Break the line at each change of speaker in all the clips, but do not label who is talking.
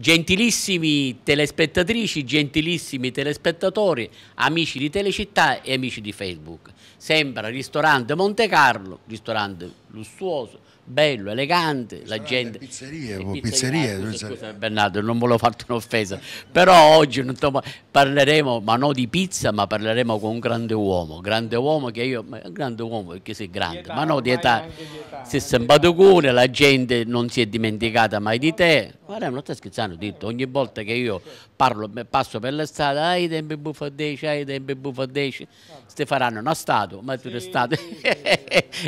Gentilissimi telespettatrici, gentilissimi telespettatori, amici di Telecittà e amici di Facebook. Sembra ristorante Monte Carlo, ristorante lussuoso, bello, elegante, la gente... Pizzerie, boh, pizzerie, pizzerie, eh, cioè. pizzerie. Scusa, Bernardo, non volevo farti un'offesa, però oggi parleremo, ma non di pizza, ma parleremo con un grande uomo, grande uomo che io, un grande uomo perché sei grande, età, ma no di età, sei sembrato cune, la gente non si è dimenticata mai di te, guarda non sto scherzando, detto, ogni volta che io parlo, passo per la strada, hai ah, tempi buffadesci, hai ah, tempi buffadesci, ah. Certo. te faranno, una statua, ma tu sei stato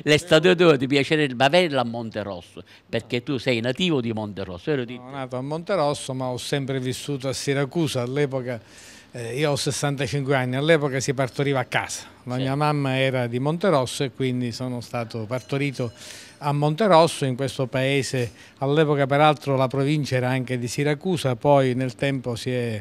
le statue tue ti piacerebbe averla a Monterosso, perché tu sei nativo di Monterosso. Ero Sono
nato a Monterosso ma ho sempre vissuto a Siracusa all'epoca eh, io ho 65 anni, all'epoca si partoriva a casa, la sì. mia mamma era di Monterosso e quindi sono stato partorito a Monterosso in questo paese, all'epoca peraltro la provincia era anche di Siracusa, poi nel tempo si è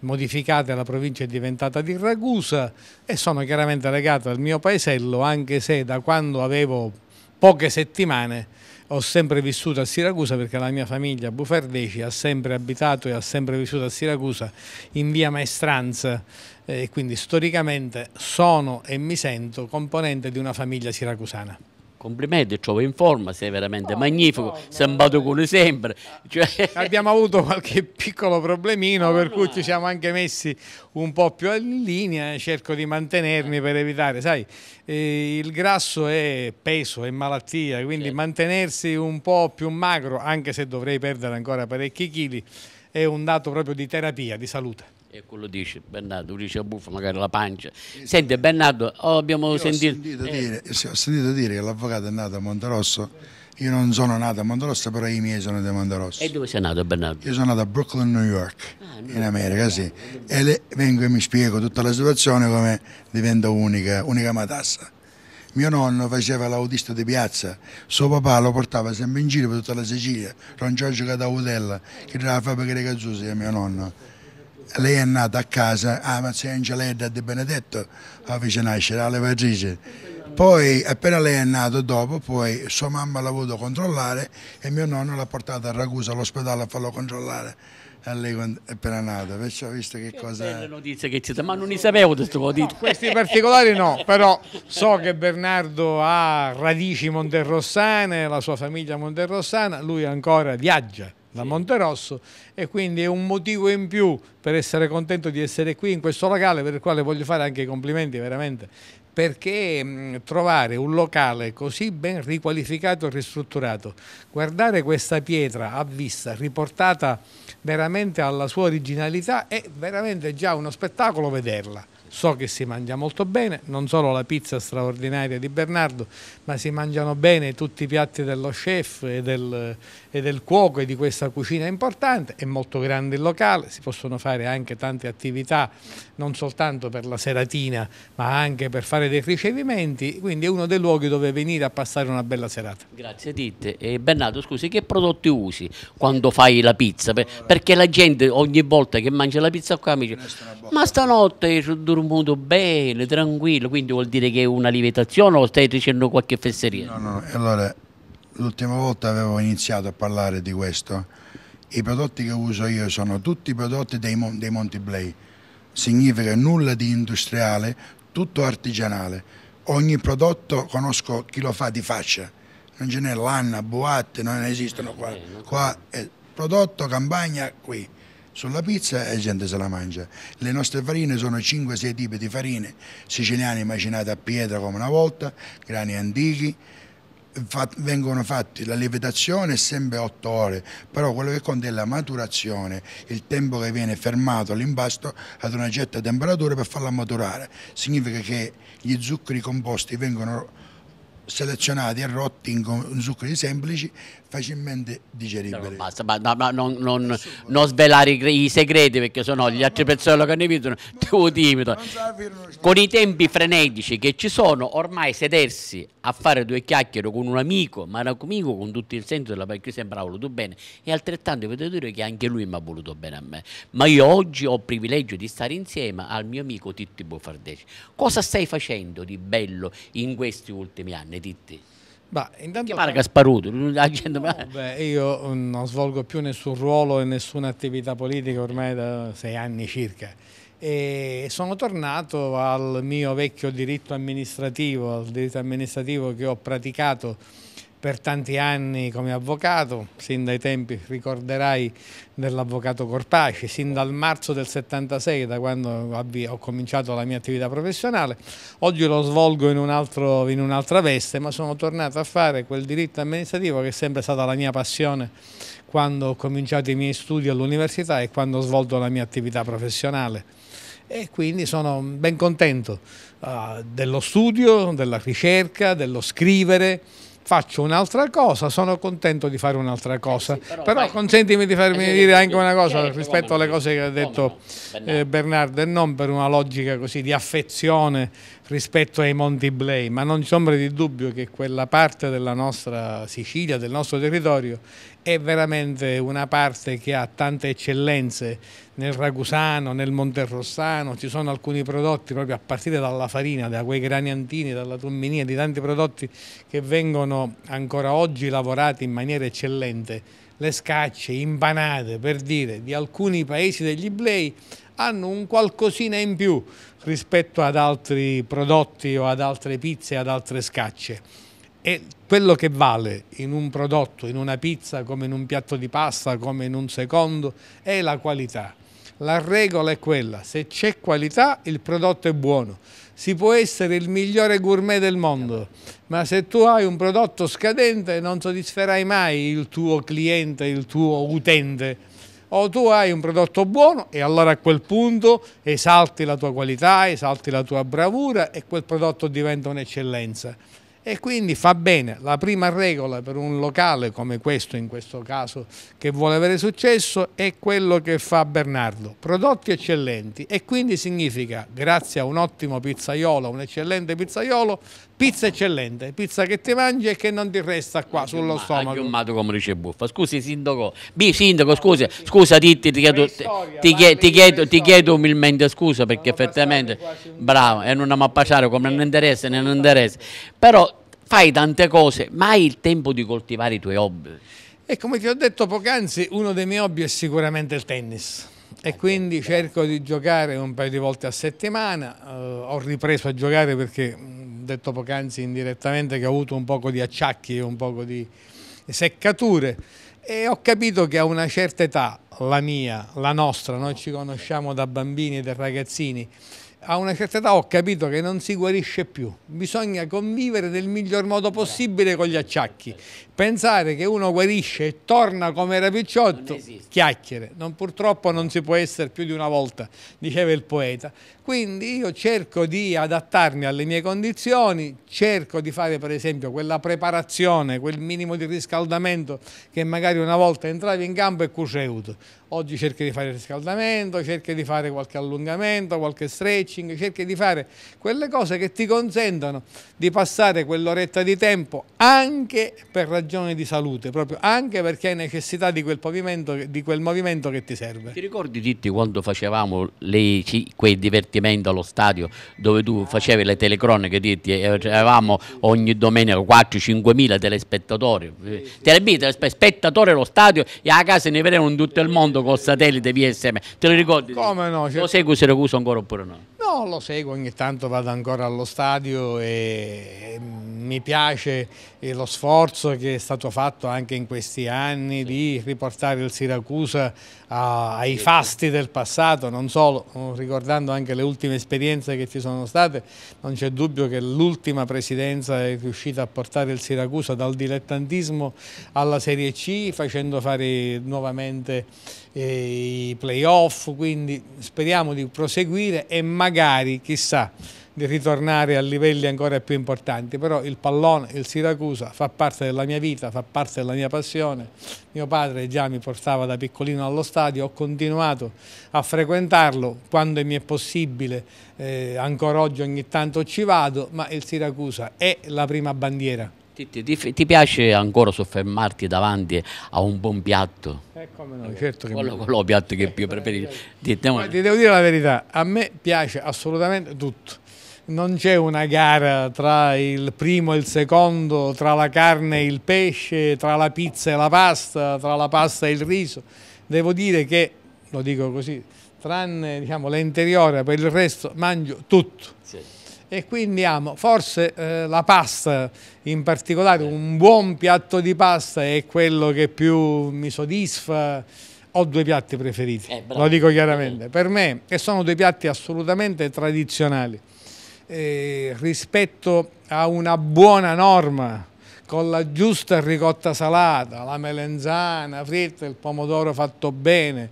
modificata, e la provincia è diventata di Ragusa e sono chiaramente legato al mio paesello anche se da quando avevo poche settimane ho sempre vissuto a Siracusa perché la mia famiglia Bufardeci ha sempre abitato e ha sempre vissuto a Siracusa in via Maestranza e quindi storicamente sono e mi sento componente di una famiglia siracusana. Complimenti,
trovo in forma, sei veramente oh, magnifico, oh, sembrato come sempre. Cioè... Abbiamo avuto
qualche piccolo problemino no, per no, cui ci siamo anche messi un po' più in linea, cerco di mantenermi per evitare, sai, eh, il grasso è peso, è malattia, quindi certo. mantenersi un po' più magro, anche se dovrei perdere ancora parecchi chili, è un dato proprio di terapia, di salute.
E quello dice Bernardo, dice buffa magari la pancia. Senti Bernardo, oh, abbiamo sentito... sentito eh.
dire, ho sentito dire che l'avvocato è nato a Monterosso, io non sono nato a Monterosso, però i miei sono di Monterosso. E dove sei nato Bernardo? Io sono nato a Brooklyn, New York, ah, in America, sì. E le, vengo e mi spiego tutta la situazione come diventa unica, unica matassa. Mio nonno faceva l'autista di piazza, suo papà lo portava sempre in giro per tutta la Sicilia, Don Giorgio Cadautella, che era la fabbrica di Cazzusi, mio nonno lei è nata a casa, ah ma sei Angeletta De Benedetto, la fece nascere alla levatrice. Poi appena lei è nato dopo, poi sua mamma l'ha voluto controllare e mio nonno l'ha portata a Ragusa all'ospedale a farlo controllare. E lei è appena nata, perciò visto che, che cosa... Bella
notizia che ci dà, ma non ne
sapevo questo
no, Questi particolari no, però so che Bernardo ha radici monterrossane, la sua famiglia monterrossana, lui ancora viaggia da Monterosso e quindi è un motivo in più per essere contento di essere qui in questo locale per il quale voglio fare anche i complimenti veramente perché mm, trovare un locale così ben riqualificato e ristrutturato, guardare questa pietra a vista riportata veramente alla sua originalità è veramente già uno spettacolo vederla so che si mangia molto bene, non solo la pizza straordinaria di Bernardo, ma si mangiano bene tutti i piatti dello chef e del, e del cuoco e di questa cucina importante, è molto grande il locale, si possono fare anche tante attività, non soltanto per la seratina, ma anche per fare dei ricevimenti, quindi è uno dei luoghi dove venire a passare una bella serata.
Grazie Titte. E Bernardo, scusi, che prodotti usi quando fai la pizza? Perché la gente ogni volta che mangia la pizza qua mi dice, ma stanotte durmo un modo bello, tranquillo, quindi vuol dire che è una lievitazione o stai dicendo qualche fesseria? No,
no, allora l'ultima volta avevo iniziato a parlare di questo. I prodotti che uso io sono tutti prodotti dei, Mon- dei Monti Blay, significa nulla di industriale, tutto artigianale. Ogni prodotto conosco chi lo fa di faccia, non ce n'è l'anna, boatte, non esistono qua. Eh, qua è prodotto, campagna, qui sulla pizza e la gente se la mangia. Le nostre farine sono 5-6 tipi di farine, siciliane macinate a pietra come una volta, grani antichi, vengono fatti la lievitazione sempre 8 ore, però quello che conta è la maturazione, il tempo che viene fermato all'impasto ad una certa temperatura per farla maturare. Significa che gli zuccheri composti vengono selezionati e rotti in zuccheri semplici facilmente
digeribili. No, basta, basta, ma, non, non, non svelare i, i, segreti perché sennò no, gli altri no, persone lo condividono, devo timido. Con i tempi frenetici che ci sono, ormai sedersi a fare due chiacchiere con un amico, ma un amico con tutto il senso della perché Cristian Bravo voluto bene, e altrettanto devo dire che anche lui mi ha voluto bene a me. Ma io oggi ho il privilegio di stare insieme al mio amico Titti Bofardeci. Cosa stai facendo di bello in questi ultimi anni, Titti?
Bah, intanto... Che pare eh. Gasparuto? No, beh, io mm, non svolgo più nessun ruolo e nessuna attività politica ormai da sei anni circa. E sono tornato al mio vecchio diritto amministrativo, al diritto amministrativo che ho praticato per tanti anni come avvocato, sin dai tempi, ricorderai, dell'avvocato Corpaci, sin dal marzo del 76, da quando ho cominciato la mia attività professionale. Oggi lo svolgo in un'altra un veste, ma sono tornato a fare quel diritto amministrativo che è sempre stata la mia passione quando ho cominciato i miei studi all'università e quando ho svolto la mia attività professionale e quindi sono ben contento uh, dello studio, della ricerca, dello scrivere, faccio un'altra cosa, sono contento di fare un'altra cosa. Eh sì, però, però consentimi di farmi eh dire anche una cosa rispetto alle cose che ha detto no, eh, Bernardo, e non per una logica così di affezione rispetto ai Monti Blei, ma non c'è ombra di dubbio che quella parte della nostra Sicilia, del nostro territorio, è veramente una parte che ha tante eccellenze nel ragusano, nel monterrossano, ci sono alcuni prodotti proprio a partire dalla farina, da quei graniantini, dalla tumminia, di tanti prodotti che vengono ancora oggi lavorati in maniera eccellente. Le scacce, impanate, per dire, di alcuni paesi degli Iblei hanno un qualcosina in più rispetto ad altri prodotti o ad altre pizze, ad altre scacce e quello che vale in un prodotto, in una pizza, come in un piatto di pasta, come in un secondo, è la qualità. La regola è quella, se c'è qualità il prodotto è buono. Si può essere il migliore gourmet del mondo, ma se tu hai un prodotto scadente non soddisferai mai il tuo cliente, il tuo utente o tu hai un prodotto buono e allora a quel punto esalti la tua qualità, esalti la tua bravura e quel prodotto diventa un'eccellenza e quindi fa bene. La prima regola per un locale come questo, in questo caso, che vuole avere successo, è quello che fa Bernardo. Prodotti eccellenti e quindi significa, grazie a un ottimo pizzaiolo, un eccellente pizzaiolo, pizza eccellente, pizza che ti mangi e che non ti resta qua anche sullo stomaco. Aggiummato come dice Buffa. Scusi sindaco, B, sindaco scusa, scusa
Titti, ti chiedo, ti, chiedo, ti chiedo umilmente scusa perché effettivamente, bravo, e eh, non andiamo a passare come non eh, interessa, non interessa, però fai tante cose, ma hai il tempo di coltivare i tuoi hobby.
E come ti ho detto poc'anzi, uno dei miei hobby è sicuramente il tennis. E ecco. quindi cerco di giocare un paio di volte a settimana, uh, ho ripreso a giocare perché, detto poc'anzi indirettamente, che ho avuto un poco di acciacchi e un poco di seccature e ho capito che a una certa età, la mia, la nostra, noi ci conosciamo da bambini e da ragazzini, a una certa età ho capito che non si guarisce più, bisogna convivere nel miglior modo possibile con gli acciacchi. Pensare che uno guarisce e torna come era picciotto, non chiacchiere, non, purtroppo non si può essere più di una volta, diceva il poeta. Quindi io cerco di adattarmi alle mie condizioni, cerco di fare per esempio quella preparazione, quel minimo di riscaldamento che magari una volta entravi in campo e cuceuto. Oggi cerchi di fare riscaldamento, cerchi di fare qualche allungamento, qualche stretching, cerchi di fare quelle cose che ti consentano di passare quell'oretta di tempo anche per ragioni di salute, proprio anche perché hai necessità di quel, di quel movimento che ti serve. Ti
ricordi Titti quando facevamo le, quei divertimenti allo stadio dove tu facevi le telecroniche Titti e avevamo ogni domenica 4-5 mila telespettatori, sì, sì. telespettatori allo stadio e a casa ne vedevano in tutto il mondo parlando col satellite VSM, te lo ricordi? Come no? Certo. Lo segui Siracusa ancora oppure no?
No, lo seguo, ogni tanto vado ancora allo stadio e mi piace eh, lo sforzo che è stato fatto anche in questi anni di riportare il Siracusa ai fasti del passato, non solo, mm, ricordando anche le ultime esperienze che ci sono state, non c'è dubbio che l'ultima presidenza è riuscita a portare il Siracusa dal dilettantismo alla Serie C facendo fare nuovamente eh, i playoff, quindi speriamo di proseguire e magari, chissà, di ritornare a livelli ancora più importanti, però il pallone, il Siracusa fa parte della mia vita, fa parte della mia passione, mio padre già mi portava da piccolino allo stadio, ho continuato a frequentarlo quando mi è possibile, eh, ancora oggi ogni tanto ci vado, ma il Siracusa è la prima bandiera. Ti, ti, ti,
piace ancora soffermarti davanti a un buon piatto? Eh,
come no, certo che quello, mi... quello
piatto che eh, più eh, preferisci. Eh. Ti, devo dire
la verità, a me piace assolutamente tutto non c'è una gara tra il primo e il secondo, tra la carne e il pesce, tra la pizza e la pasta, tra la pasta e il riso. Devo dire che, lo dico così, tranne diciamo, l'interiore, per il resto mangio tutto. Sì. E quindi amo, forse eh, la pasta in particolare, un buon piatto di pasta è quello che più mi soddisfa ho due piatti preferiti, eh, lo dico chiaramente. Per me, e sono due piatti assolutamente tradizionali eh, rispetto a una buona norma con la giusta ricotta salata, la melenzana fritta, il pomodoro fatto bene,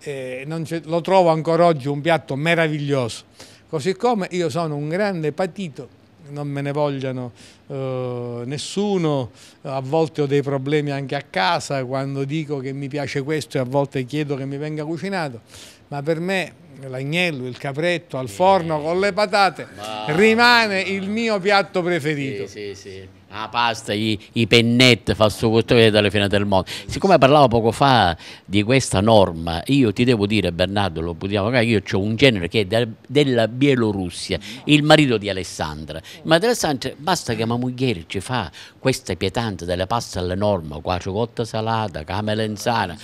eh, lo trovo ancora oggi un piatto meraviglioso. Così come io sono un grande patito, non me ne vogliano eh, nessuno, a volte ho dei problemi anche a casa quando dico che mi piace questo e a volte chiedo che mi venga cucinato, ma per me l'agnello, il capretto al forno con le patate, rimane il mio piatto preferito. Sì, sì, sì.
La pasta, i, i pennetti fa il suo custode dalle fine del mondo. Siccome parlavo poco fa di questa norma, io ti devo dire, Bernardo, lo potevamo che io ho un genere che è de, della Bielorussia, il marito di Alessandra. Ma di Alessandra basta che mia moglie ci fa queste pietanze delle pasta alla norma, qua ciocotta salata, camelenzana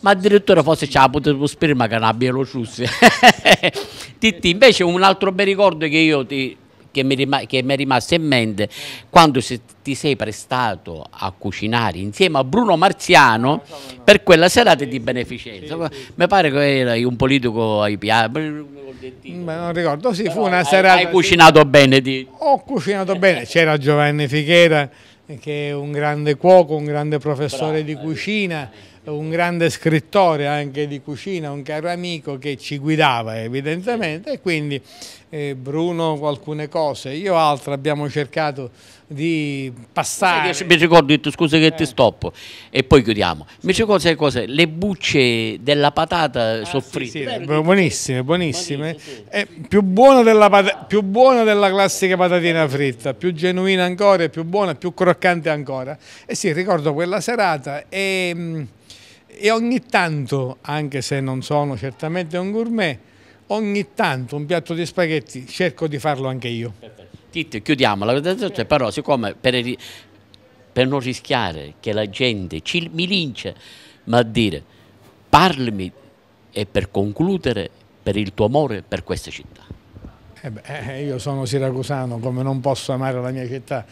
ma addirittura forse ce la potevo sperma che non abbiano ciusse. Titti, invece un altro bel ricordo che io ti, che mi, è rimasto in mente quando se ti sei prestato a cucinare insieme a Bruno Marziano per quella serata di beneficenza. Mi pare che eri un politico ai piatti.
Non ricordo, sì, Però fu una hai, serata. Hai cucinato
sì. bene. Di...
Ho cucinato bene, c'era Giovanni Fichera che è un grande cuoco, un grande professore Brava, di eh. cucina. Sì un grande scrittore anche di cucina, un caro amico che ci guidava evidentemente e quindi eh, Bruno alcune cose, io altre abbiamo cercato di passare. Sai, mi
ricordo, scusa che eh. ti stoppo e poi chiudiamo. Sì. Mi ricordo cose, le bucce della
patata ah, soffritte. Sì, sì, buonissime, buonissime. Eh, più, buona della, più, buona della classica patatina fritta, più genuina ancora, più buona, più croccante ancora. E eh sì, ricordo quella serata e... Mm, e ogni tanto, anche se non sono certamente un gourmet, ogni tanto un piatto di spaghetti cerco di farlo anche io. Tito, chiudiamo la presentazione, però siccome per, per,
non rischiare che la gente ci, mi lince, ma dire parlami e per concludere per il tuo amore per questa città.
Eh beh, eh, eh, io sono siracusano, come non posso amare la mia città.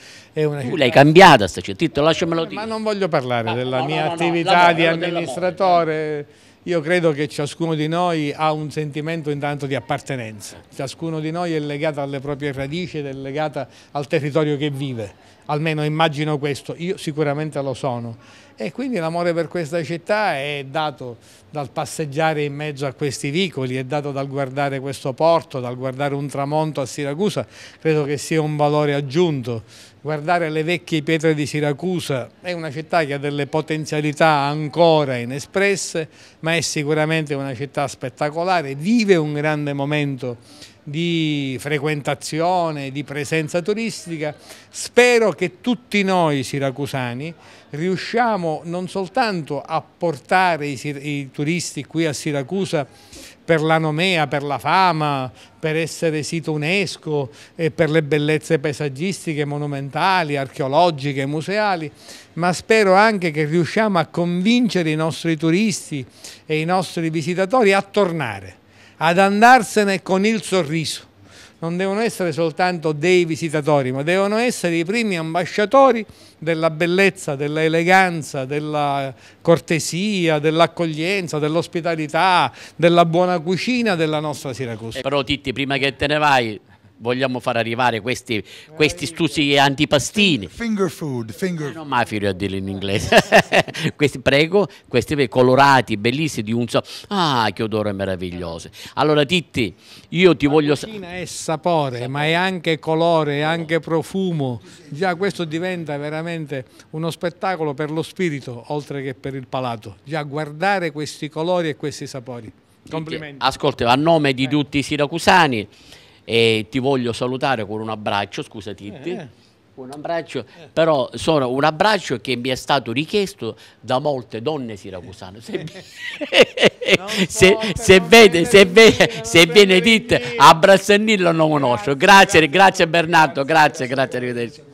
Città... tu l'hai cambiata sta città, lasciamelo dire. Ma non voglio parlare ah, della no, mia no, attività no, di amministratore. Io credo che ciascuno di noi ha un sentimento intanto di appartenenza. Ciascuno di noi è legato alle proprie radici ed è legato al territorio che vive almeno immagino questo, io sicuramente lo sono. E quindi l'amore per questa città è dato dal passeggiare in mezzo a questi vicoli, è dato dal guardare questo porto, dal guardare un tramonto a Siracusa, credo che sia un valore aggiunto. Guardare le vecchie pietre di Siracusa è una città che ha delle potenzialità ancora inespresse, ma è sicuramente una città spettacolare, vive un grande momento di frequentazione, di presenza turistica. Spero che tutti noi siracusani riusciamo non soltanto a portare i, i turisti qui a Siracusa per la nomea, per la fama, per essere sito UNESCO e per le bellezze paesaggistiche, monumentali, archeologiche, museali, ma spero anche che riusciamo a convincere i nostri turisti e i nostri visitatori a tornare ad andarsene con il sorriso. Non devono essere soltanto dei visitatori, ma devono essere i primi ambasciatori della bellezza, dell'eleganza, della cortesia, dell'accoglienza, dell'ospitalità, della buona cucina della nostra Siracusa.
Però Titti, prima che te ne vai, vogliamo far arrivare questi, questi stuzzi antipastini.
Finger food, finger food. Eh, non mai
figlio a dirlo in inglese. questi, prego, questi colorati, bellissimi, di un so...
Ah, che odore meraviglioso. Allora Titti, io ti La voglio... La è sapore, ma è anche colore, è anche profumo. Già questo diventa veramente uno spettacolo per lo spirito, oltre che per il palato. Già guardare questi colori e questi sapori. Complimenti.
Ascolta, a nome di eh. tutti i siracusani e ti voglio salutare con un abbraccio, scusa Titti. Eh. eh. Un abbraccio, eh. però sono un abbraccio che mi è stato richiesto da molte donne siracusane. Se, se, se, vede, se, vede, se viene Titti, a Brassannillo non conosco. Grazie, grazie Bernardo, grazie, grazie, arrivederci.